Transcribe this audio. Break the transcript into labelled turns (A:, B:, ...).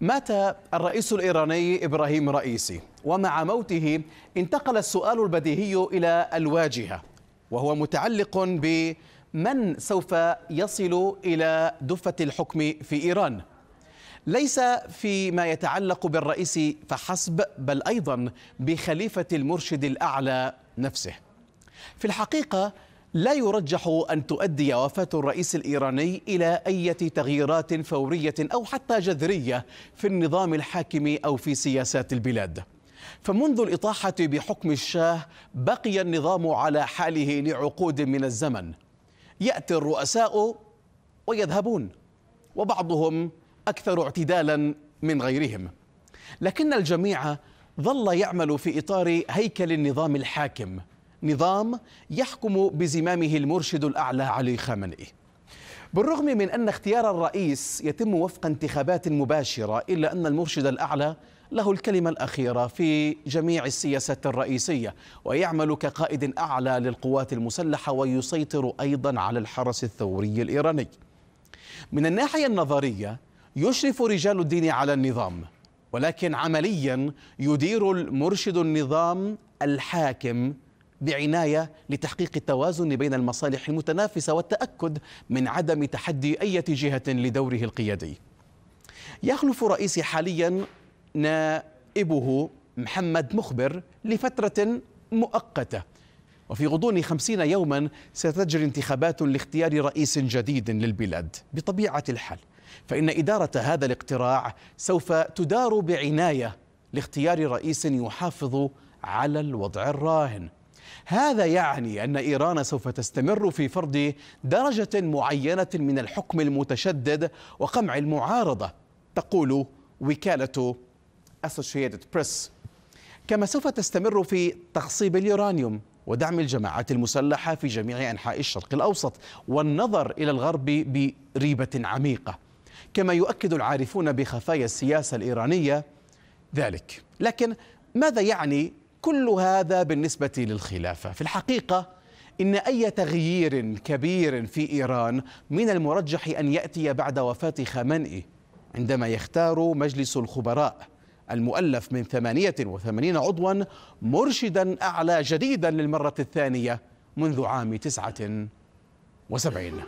A: مات الرئيس الإيراني إبراهيم رئيسي ومع موته انتقل السؤال البديهي إلى الواجهة وهو متعلق بمن سوف يصل إلى دفة الحكم في إيران ليس فيما يتعلق بالرئيس فحسب بل أيضا بخليفة المرشد الأعلى نفسه في الحقيقة لا يرجح أن تؤدي وفاة الرئيس الإيراني إلى أي تغييرات فورية أو حتى جذرية في النظام الحاكم أو في سياسات البلاد فمنذ الإطاحة بحكم الشاه بقي النظام على حاله لعقود من الزمن يأتي الرؤساء ويذهبون وبعضهم أكثر اعتدالا من غيرهم لكن الجميع ظل يعمل في إطار هيكل النظام الحاكم نظام يحكم بزمامه المرشد الأعلى علي خامنئي بالرغم من أن اختيار الرئيس يتم وفق انتخابات مباشرة إلا أن المرشد الأعلى له الكلمة الأخيرة في جميع السياسات الرئيسية ويعمل كقائد أعلى للقوات المسلحة ويسيطر أيضا على الحرس الثوري الإيراني من الناحية النظرية يشرف رجال الدين على النظام ولكن عمليا يدير المرشد النظام الحاكم بعناية لتحقيق التوازن بين المصالح المتنافسة والتأكد من عدم تحدي أي جهة لدوره القيادي يخلف رئيسي حاليا نائبه محمد مخبر لفترة مؤقتة وفي غضون خمسين يوما ستجري انتخابات لاختيار رئيس جديد للبلاد بطبيعة الحال فإن إدارة هذا الاقتراع سوف تدار بعناية لاختيار رئيس يحافظ على الوضع الراهن هذا يعني أن إيران سوف تستمر في فرض درجة معينة من الحكم المتشدد وقمع المعارضة تقول وكالة Associated Press كما سوف تستمر في تخصيب اليورانيوم ودعم الجماعات المسلحة في جميع أنحاء الشرق الأوسط والنظر إلى الغرب بريبة عميقة كما يؤكد العارفون بخفايا السياسة الإيرانية ذلك لكن ماذا يعني كل هذا بالنسبة للخلافة في الحقيقة إن أي تغيير كبير في إيران من المرجح أن يأتي بعد وفاة خامنئي عندما يختار مجلس الخبراء المؤلف من 88 عضوا مرشدا أعلى جديدا للمرة الثانية منذ عام 79